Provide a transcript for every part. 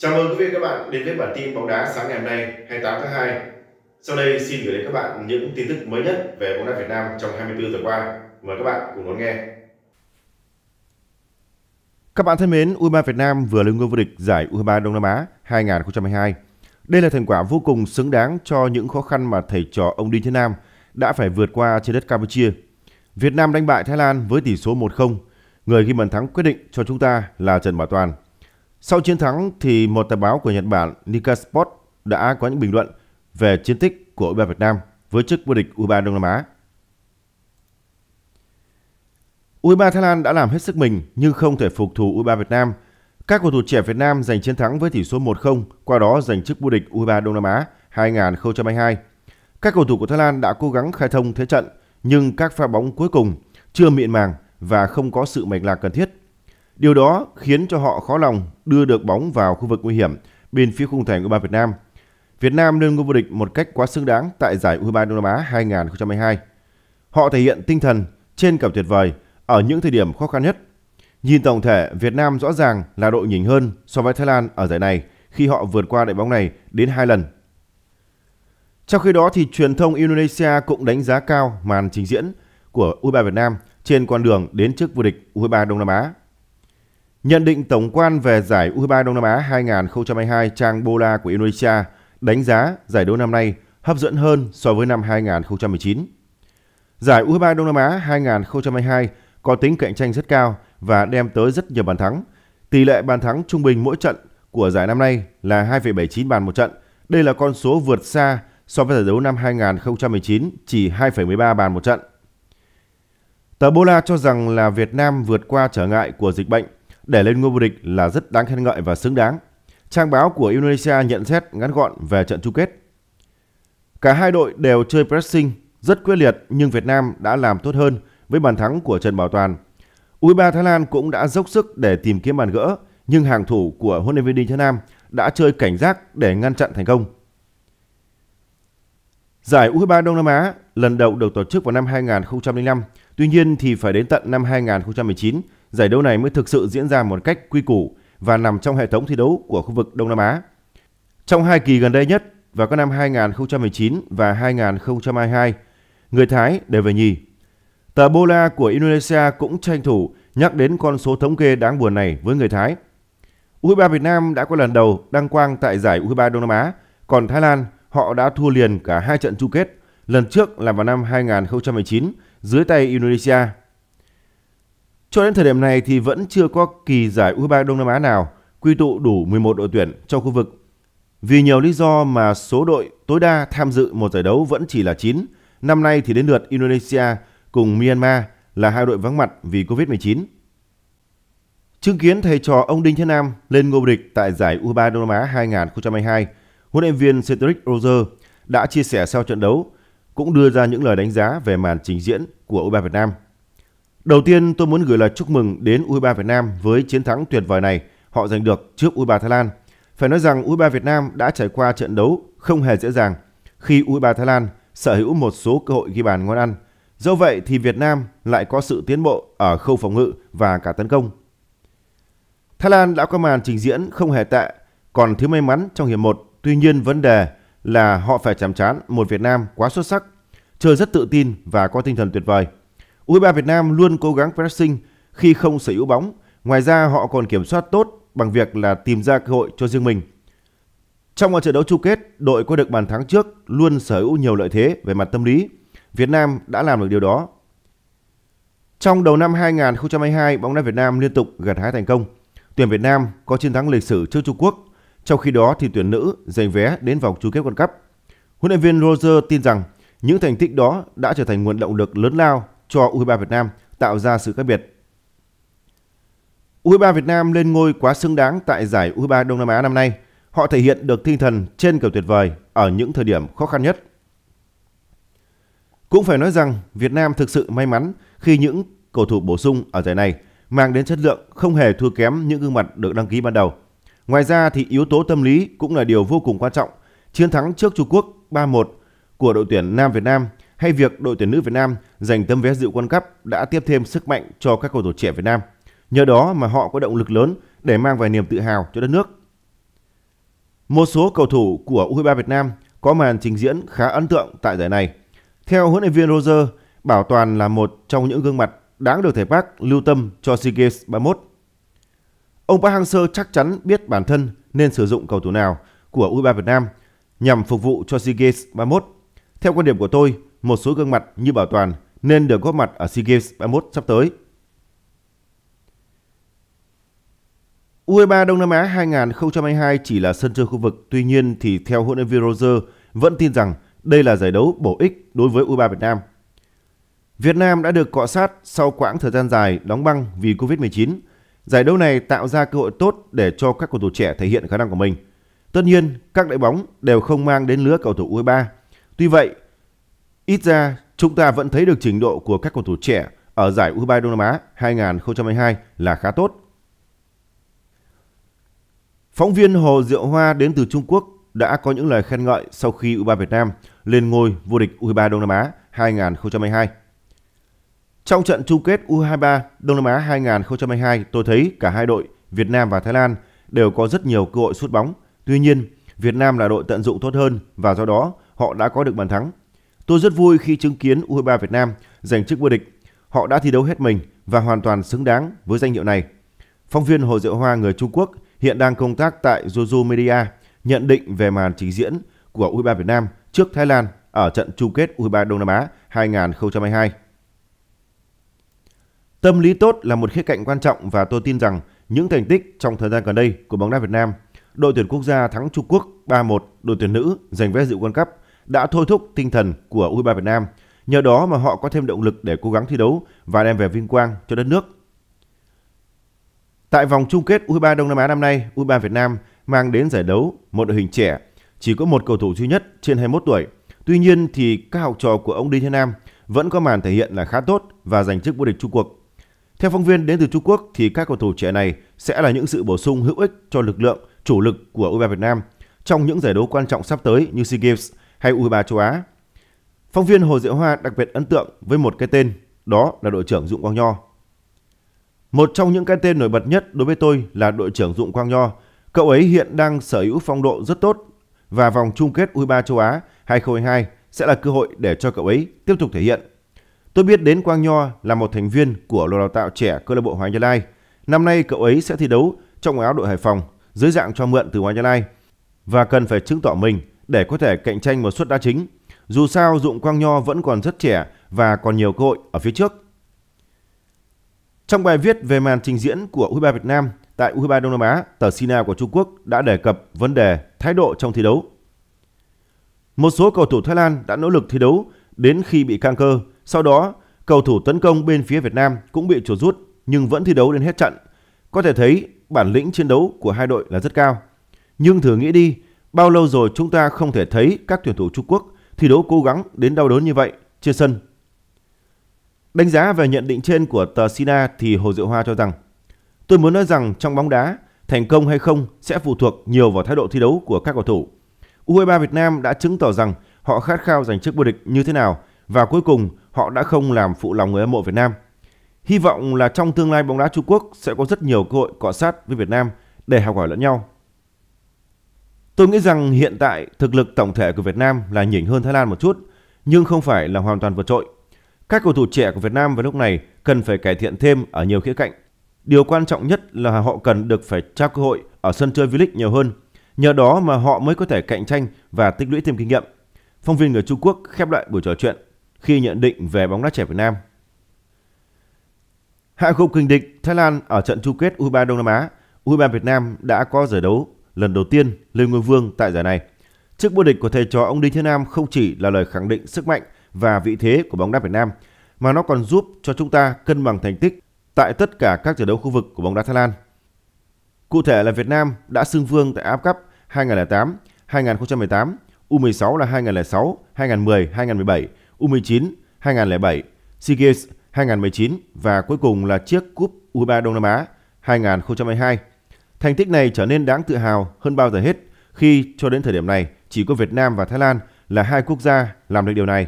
Chào mừng quý vị các bạn đến với bản tin bóng đá sáng ngày hôm nay 28 tháng 2. Sau đây xin gửi đến các bạn những tin tức mới nhất về bóng đá Việt Nam trong 24 giờ qua. Mời các bạn cùng đón nghe. Các bạn thân mến, U23 Việt Nam vừa lên ngôi vô địch giải U23 Đông Nam Á 2022. Đây là thành quả vô cùng xứng đáng cho những khó khăn mà thầy trò ông Đinh Thế Nam đã phải vượt qua trên đất Campuchia. Việt Nam đánh bại Thái Lan với tỷ số 1-0. Người ghi bàn thắng quyết định cho chúng ta là Trần Bảo Toàn sau chiến thắng thì một tờ báo của Nhật Bản Nikkei Sport đã có những bình luận về chiến tích của U23 Việt Nam với chức vô địch U23 Đông Nam Á. U23 Thái Lan đã làm hết sức mình nhưng không thể phục thù U23 Việt Nam. Các cầu thủ trẻ Việt Nam giành chiến thắng với tỷ số 1-0, qua đó giành chức vô địch U23 Đông Nam Á 2022. Các cầu thủ của Thái Lan đã cố gắng khai thông thế trận nhưng các pha bóng cuối cùng chưa mịn màng và không có sự mạch lạc cần thiết Điều đó khiến cho họ khó lòng đưa được bóng vào khu vực nguy hiểm bên phía khung thành U23 Việt Nam. Việt Nam lên ngôi vô địch một cách quá xứng đáng tại giải U23 Đông Nam Á 2022. Họ thể hiện tinh thần trên cặp tuyệt vời ở những thời điểm khó khăn nhất. Nhìn tổng thể, Việt Nam rõ ràng là đội nhỉnh hơn so với Thái Lan ở giải này khi họ vượt qua đội bóng này đến 2 lần. Trong khi đó thì truyền thông Indonesia cũng đánh giá cao màn trình diễn của U23 Việt Nam trên con đường đến trước vô địch U23 Đông Nam Á Nhận định tổng quan về giải U23 Đông Nam Á 2022 trang Bola của Indonesia đánh giá giải đấu năm nay hấp dẫn hơn so với năm 2019. Giải U23 Đông Nam Á 2022 có tính cạnh tranh rất cao và đem tới rất nhiều bàn thắng. Tỷ lệ bàn thắng trung bình mỗi trận của giải năm nay là 2,79 bàn một trận. Đây là con số vượt xa so với giải đấu năm 2019 chỉ 2,13 bàn một trận. Tờ Bola cho rằng là Việt Nam vượt qua trở ngại của dịch bệnh để lên ngôi vô địch là rất đáng khen ngợi và xứng đáng. Trang báo của Indonesia nhận xét ngắn gọn về trận chung kết. Cả hai đội đều chơi pressing rất quyết liệt nhưng Việt Nam đã làm tốt hơn với bàn thắng của Trần Bảo Toàn. U23 Thái Lan cũng đã dốc sức để tìm kiếm bàn gỡ nhưng hàng thủ của huấn luyện viên Đinh Thế Nam đã chơi cảnh giác để ngăn chặn thành công. Giải U23 Đông Nam Á lần đầu được tổ chức vào năm 2005, tuy nhiên thì phải đến tận năm 2019 giải đấu này mới thực sự diễn ra một cách quy củ và nằm trong hệ thống thi đấu của khu vực Đông Nam Á. Trong hai kỳ gần đây nhất vào các năm 2019 và 2022, người Thái đều về nhì. Tờ Bola của Indonesia cũng tranh thủ nhắc đến con số thống kê đáng buồn này với người Thái. U23 Việt Nam đã có lần đầu đăng quang tại giải U23 Đông Nam Á, còn Thái Lan họ đã thua liền cả hai trận chung kết, lần trước là vào năm 2019 dưới tay Indonesia cho đến thời điểm này thì vẫn chưa có kỳ giải U23 Đông Nam Á nào quy tụ đủ 11 đội tuyển trong khu vực. Vì nhiều lý do mà số đội tối đa tham dự một giải đấu vẫn chỉ là 9. Năm nay thì đến lượt Indonesia cùng Myanmar là hai đội vắng mặt vì Covid-19. Chứng kiến thầy trò ông Đinh Thế Nam lên ngôi địch tại giải U23 Đông Nam Á 2022, huấn luyện viên Cedric Roger đã chia sẻ sau trận đấu cũng đưa ra những lời đánh giá về màn trình diễn của U23 Việt Nam. Đầu tiên tôi muốn gửi lời chúc mừng đến U23 e Việt Nam với chiến thắng tuyệt vời này họ giành được trước U23 e Thái Lan. Phải nói rằng U23 e Việt Nam đã trải qua trận đấu không hề dễ dàng khi U23 Thái Lan sở hữu một số cơ hội ghi bàn ngon ăn. Do vậy thì Việt Nam lại có sự tiến bộ ở khâu phòng ngự và cả tấn công. Thái Lan đã có màn trình diễn không hề tệ, còn thiếu may mắn trong hiệp 1. Tuy nhiên vấn đề là họ phải chạm trán một Việt Nam quá xuất sắc, chơi rất tự tin và có tinh thần tuyệt vời. U23 e Việt Nam luôn cố gắng pressing khi không sở hữu bóng. Ngoài ra họ còn kiểm soát tốt bằng việc là tìm ra cơ hội cho riêng mình. Trong trận đấu chung kết, đội có được bàn thắng trước luôn sở hữu nhiều lợi thế về mặt tâm lý. Việt Nam đã làm được điều đó. Trong đầu năm 2022, bóng đá Việt Nam liên tục gặt hái thành công. Tuyển Việt Nam có chiến thắng lịch sử trước Trung Quốc, trong khi đó thì tuyển nữ giành vé đến vòng chung kết World Cup. Huấn luyện viên Roger tin rằng những thành tích đó đã trở thành nguồn động lực lớn lao cho U23 Việt Nam tạo ra sự khác biệt. U23 Việt Nam lên ngôi quá xứng đáng tại giải U23 Đông Nam Á năm nay. Họ thể hiện được tinh thần trên cầu tuyệt vời ở những thời điểm khó khăn nhất. Cũng phải nói rằng Việt Nam thực sự may mắn khi những cầu thủ bổ sung ở giải này mang đến chất lượng không hề thua kém những gương mặt được đăng ký ban đầu. Ngoài ra thì yếu tố tâm lý cũng là điều vô cùng quan trọng. Chiến thắng trước Trung Quốc 3-1 của đội tuyển Nam Việt Nam hay việc đội tuyển nữ Việt Nam giành tấm vé dự World Cup đã tiếp thêm sức mạnh cho các cầu thủ trẻ Việt Nam. Nhờ đó mà họ có động lực lớn để mang về niềm tự hào cho đất nước. Một số cầu thủ của U23 Việt Nam có màn trình diễn khá ấn tượng tại giải này. Theo huấn luyện viên Roger, Bảo Toàn là một trong những gương mặt đáng được thầy Park lưu tâm cho SEA Games 31. Ông Park Hang-seo chắc chắn biết bản thân nên sử dụng cầu thủ nào của U23 Việt Nam nhằm phục vụ cho SEA Games 31. Theo quan điểm của tôi, một số gương mặt như Bảo Toàn nên được góp mặt ở SEA Games 31 sắp tới. U23 e Đông Nam Á 2022 chỉ là sân chơi khu vực, tuy nhiên thì theo huấn luyện viên Roger vẫn tin rằng đây là giải đấu bổ ích đối với U23 e Việt Nam. Việt Nam đã được cọ sát sau quãng thời gian dài đóng băng vì Covid-19. Giải đấu này tạo ra cơ hội tốt để cho các cầu thủ trẻ thể hiện khả năng của mình. Tất nhiên, các đội bóng đều không mang đến lứa cầu thủ U23. E tuy vậy, Ít ra, chúng ta vẫn thấy được trình độ của các cầu thủ trẻ ở giải U23 Đông Nam Á 2022 là khá tốt. Phóng viên Hồ Diệu Hoa đến từ Trung Quốc đã có những lời khen ngợi sau khi U23 Việt Nam lên ngôi vô địch U23 Đông Nam Á 2022. Trong trận chung kết U23 Đông Nam Á 2022, tôi thấy cả hai đội Việt Nam và Thái Lan đều có rất nhiều cơ hội sút bóng. Tuy nhiên, Việt Nam là đội tận dụng tốt hơn và do đó họ đã có được bàn thắng. Tôi rất vui khi chứng kiến U23 Việt Nam giành chức vô địch. Họ đã thi đấu hết mình và hoàn toàn xứng đáng với danh hiệu này. Phóng viên Hồ Diệu Hoa người Trung Quốc hiện đang công tác tại Jojo Media nhận định về màn trình diễn của U23 Việt Nam trước Thái Lan ở trận chung kết U23 Đông Nam Á 2022. Tâm lý tốt là một khía cạnh quan trọng và tôi tin rằng những thành tích trong thời gian gần đây của bóng đá Việt Nam, đội tuyển quốc gia thắng Trung Quốc 3-1, đội tuyển nữ giành vé dự World Cup đã thôi thúc tinh thần của U23 Việt Nam. Nhờ đó mà họ có thêm động lực để cố gắng thi đấu và đem về vinh quang cho đất nước. Tại vòng chung kết U23 Đông Nam Á năm nay, U23 Việt Nam mang đến giải đấu một đội hình trẻ, chỉ có một cầu thủ duy nhất trên 21 tuổi. Tuy nhiên thì các học trò của ông Đinh Thế Nam vẫn có màn thể hiện là khá tốt và giành chức vô địch Trung Quốc. Theo phóng viên đến từ Trung Quốc thì các cầu thủ trẻ này sẽ là những sự bổ sung hữu ích cho lực lượng chủ lực của U23 Việt Nam trong những giải đấu quan trọng sắp tới như SEA Games hay U23 châu Á. Phóng viên Hồ Diệu Hoa đặc biệt ấn tượng với một cái tên, đó là đội trưởng Dụng Quang Nho. Một trong những cái tên nổi bật nhất đối với tôi là đội trưởng Dụng Quang Nho. Cậu ấy hiện đang sở hữu phong độ rất tốt và vòng chung kết U23 châu Á 2022 sẽ là cơ hội để cho cậu ấy tiếp tục thể hiện. Tôi biết đến Quang Nho là một thành viên của lò đào tạo trẻ câu lạc bộ Hoàng Gia Lai. Năm nay cậu ấy sẽ thi đấu trong áo đội Hải Phòng dưới dạng cho mượn từ Hoàng Gia Lai và cần phải chứng tỏ mình để có thể cạnh tranh một suất đá chính. Dù sao Dụng Quang Nho vẫn còn rất trẻ và còn nhiều cơ hội ở phía trước. Trong bài viết về màn trình diễn của U23 Việt Nam tại U23 Đông Nam Á, tờ Sina của Trung Quốc đã đề cập vấn đề thái độ trong thi đấu. Một số cầu thủ Thái Lan đã nỗ lực thi đấu đến khi bị căng cơ, sau đó cầu thủ tấn công bên phía Việt Nam cũng bị chuột rút nhưng vẫn thi đấu đến hết trận. Có thể thấy bản lĩnh chiến đấu của hai đội là rất cao. Nhưng thử nghĩ đi, Bao lâu rồi chúng ta không thể thấy các tuyển thủ Trung Quốc thi đấu cố gắng đến đau đớn như vậy trên sân. Đánh giá về nhận định trên của tờ Sina thì Hồ Diệu Hoa cho rằng Tôi muốn nói rằng trong bóng đá, thành công hay không sẽ phụ thuộc nhiều vào thái độ thi đấu của các cầu thủ. U23 Việt Nam đã chứng tỏ rằng họ khát khao giành chức vô địch như thế nào và cuối cùng họ đã không làm phụ lòng người hâm mộ Việt Nam. Hy vọng là trong tương lai bóng đá Trung Quốc sẽ có rất nhiều cơ hội cọ sát với Việt Nam để học hỏi lẫn nhau. Tôi nghĩ rằng hiện tại thực lực tổng thể của Việt Nam là nhỉnh hơn Thái Lan một chút, nhưng không phải là hoàn toàn vượt trội. Các cầu thủ trẻ của Việt Nam vào lúc này cần phải cải thiện thêm ở nhiều khía cạnh. Điều quan trọng nhất là họ cần được phải trao cơ hội ở sân chơi V-League nhiều hơn. Nhờ đó mà họ mới có thể cạnh tranh và tích lũy thêm kinh nghiệm. Phóng viên người Trung Quốc khép lại buổi trò chuyện khi nhận định về bóng đá trẻ Việt Nam. Hạ gục kình địch Thái Lan ở trận chung kết U23 Đông Nam Á, U23 Việt Nam đã có giải đấu lần đầu tiên lên ngôi vương tại giải này. Trước vô địch của thầy trò ông Đinh Thế Nam không chỉ là lời khẳng định sức mạnh và vị thế của bóng đá Việt Nam, mà nó còn giúp cho chúng ta cân bằng thành tích tại tất cả các giải đấu khu vực của bóng đá Thái Lan. Cụ thể là Việt Nam đã xưng vương tại AFF Cup 2008, 2018, U16 là 2006, 2010, 2017, U19 2007, SEA Games 2019 và cuối cùng là chiếc cúp U23 Đông Nam Á 2022. Thành tích này trở nên đáng tự hào hơn bao giờ hết khi cho đến thời điểm này chỉ có Việt Nam và Thái Lan là hai quốc gia làm được điều này.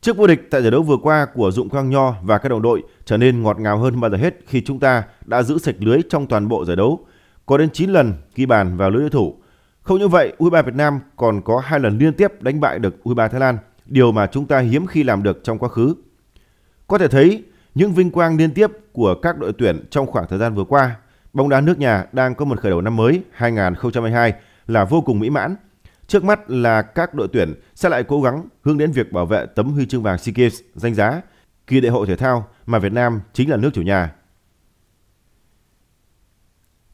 Trước vô địch tại giải đấu vừa qua của Dụng Quang Nho và các đồng đội trở nên ngọt ngào hơn bao giờ hết khi chúng ta đã giữ sạch lưới trong toàn bộ giải đấu, có đến 9 lần ghi bàn vào lưới đối thủ. Không như vậy, U23 Việt Nam còn có hai lần liên tiếp đánh bại được U23 Thái Lan, điều mà chúng ta hiếm khi làm được trong quá khứ. Có thể thấy, những vinh quang liên tiếp của các đội tuyển trong khoảng thời gian vừa qua Bóng đá nước nhà đang có một khởi đầu năm mới 2022 là vô cùng mỹ mãn. Trước mắt là các đội tuyển sẽ lại cố gắng hướng đến việc bảo vệ tấm huy chương vàng SEA Games danh giá kỳ đại hội thể thao mà Việt Nam chính là nước chủ nhà.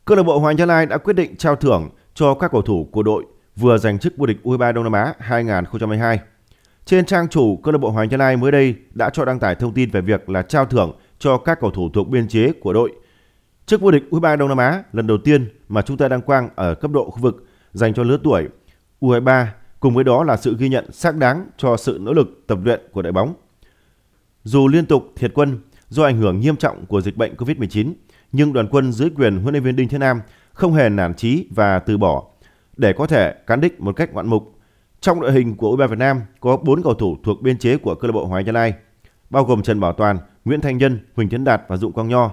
Câu lạc bộ Hoàng Gia Lai đã quyết định trao thưởng cho các cầu thủ của đội vừa giành chức vô địch U23 Đông Nam Á 2022. Trên trang chủ câu lạc bộ Hoàng Gia Lai mới đây đã cho đăng tải thông tin về việc là trao thưởng cho các cầu thủ thuộc biên chế của đội Trước vô địch U23 Đông Nam Á lần đầu tiên mà chúng ta đăng quang ở cấp độ khu vực dành cho lứa tuổi U23 cùng với đó là sự ghi nhận xác đáng cho sự nỗ lực tập luyện của đội bóng. Dù liên tục thiệt quân do ảnh hưởng nghiêm trọng của dịch bệnh Covid-19, nhưng đoàn quân dưới quyền huấn luyện viên Đinh Thế Nam không hề nản chí và từ bỏ để có thể cán đích một cách ngoạn mục. Trong đội hình của U23 Việt Nam có 4 cầu thủ thuộc biên chế của câu lạc bộ Hoài Nhân Lai, bao gồm Trần Bảo Toàn, Nguyễn Thanh Nhân, Huỳnh Tiến Đạt và Dụ Quang Nho,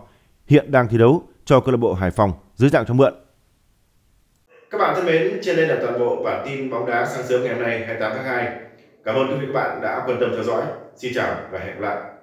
hiện đang thi đấu cho câu lạc bộ Hải Phòng dưới dạng cho mượn. Các bạn thân mến, trên đây là toàn bộ bản tin bóng đá sáng sớm ngày hôm nay 28 tháng 2. Cảm ơn quý vị các bạn đã quan tâm theo dõi. Xin chào và hẹn gặp lại.